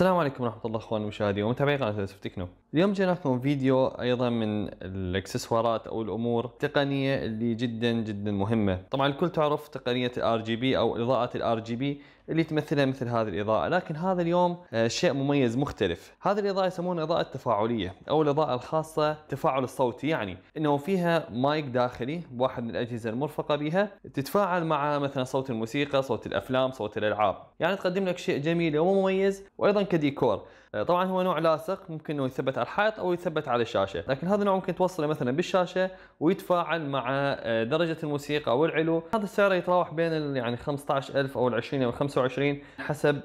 السلام عليكم ورحمة الله اخواني المشاهدين ومتابعي قناة سوف تكنو. اليوم جيناكم فيديو ايضا من الاكسسوارات او الامور التقنية اللي جدا جدا مهمة. طبعا الكل تعرف تقنية الار جي بي او اضاءة الار جي بي اللي تمثلها مثل هذه الاضاءه لكن هذا اليوم آه، شيء مميز مختلف هذه الاضاءه يسمونها اضاءه تفاعليه او الاضاءه الخاصه تفاعل الصوتي يعني انه فيها مايك داخلي بواحد من الاجهزه المرفقه بها تتفاعل مع مثلا صوت الموسيقى صوت الافلام صوت الالعاب يعني تقدم لك شيء جميل ومميز وايضا كديكور آه، طبعا هو نوع لاصق ممكن انه يثبت على الحائط او يثبت على الشاشه لكن هذا النوع ممكن توصله مثلا بالشاشه ويتفاعل مع آه، درجه الموسيقى والعلو هذا السعر يتراوح بين يعني 15000 او ال 20 او 25 حسب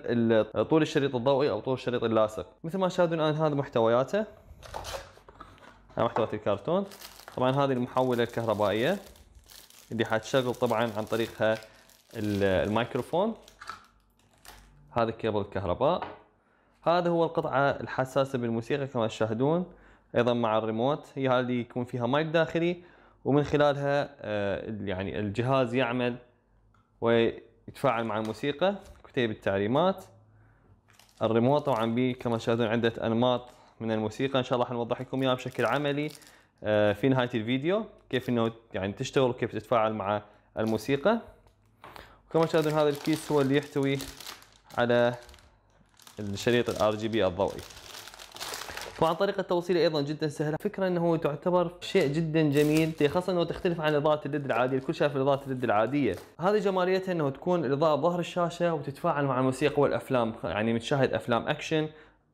طول الشريط الضوئي او طول الشريط اللاصق مثل ما شاهدون الان هذا محتوياته هذا محتويات الكرتون طبعا هذه المحوله الكهربائيه اللي حتشغل طبعا عن طريقها الميكروفون هذا كيبل الكهرباء هذا هو القطعه الحساسه بالموسيقى كما تشاهدون ايضا مع الريموت هي هذه اللي يكون فيها مايك داخلي ومن خلالها آه، يعني الجهاز يعمل وي يتفاعل مع الموسيقى كتيب التعليمات الريموت طبعا بي كما تشاهدون عدة أنماط من الموسيقى إن شاء الله حنوضح لكم إياها بشكل عملي آه، في نهاية الفيديو كيف إنه يعني تشتغل وكيف تتفاعل مع الموسيقى وكما تشاهدون هذا الكيس هو اللي يحتوي على الشريط الار جي بي الضوئي وعن طريقه التوصيل ايضا جدا سهله فكره انه تعتبر شيء جدا جميل خاصه انه تختلف عن اضاءه الليد العاديه الكل شاف اضاءه الليد العاديه هذه جماليتها انه تكون الاضاءه بظهر الشاشه وتتفاعل مع الموسيقى والافلام يعني متشاهد افلام اكشن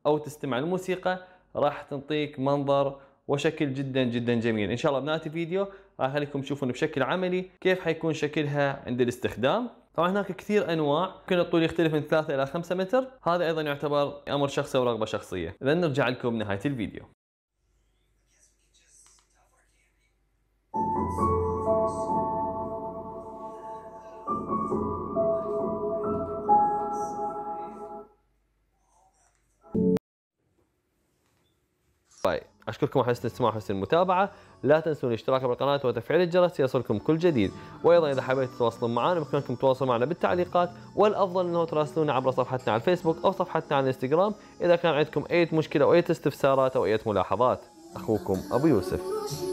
او تستمع للموسيقى راح تنطيك منظر وشكل جدا جدا جميل ان شاء الله بنهايه الفيديو راح اخليكم تشوفون بشكل عملي كيف حيكون شكلها عند الاستخدام طبعا هناك كثير انواع ممكن الطول يختلف من 3 الى 5 متر هذا ايضا يعتبر امر شخصي ورغبه شخصيه اذا نرجع لكم بنهايه الفيديو طيب اشكركم على حسن الاستماع وحسن المتابعه لا تنسوا الاشتراك بالقناه وتفعيل الجرس ليصلكم كل جديد وايضا اذا حبيت تتواصلون معنا بامكانكم التواصل معنا بالتعليقات والافضل انه تراسلونا عبر صفحتنا على الفيسبوك او صفحتنا على الانستغرام اذا كان عندكم اي مشكله او اي استفسارات او اي ملاحظات اخوكم ابو يوسف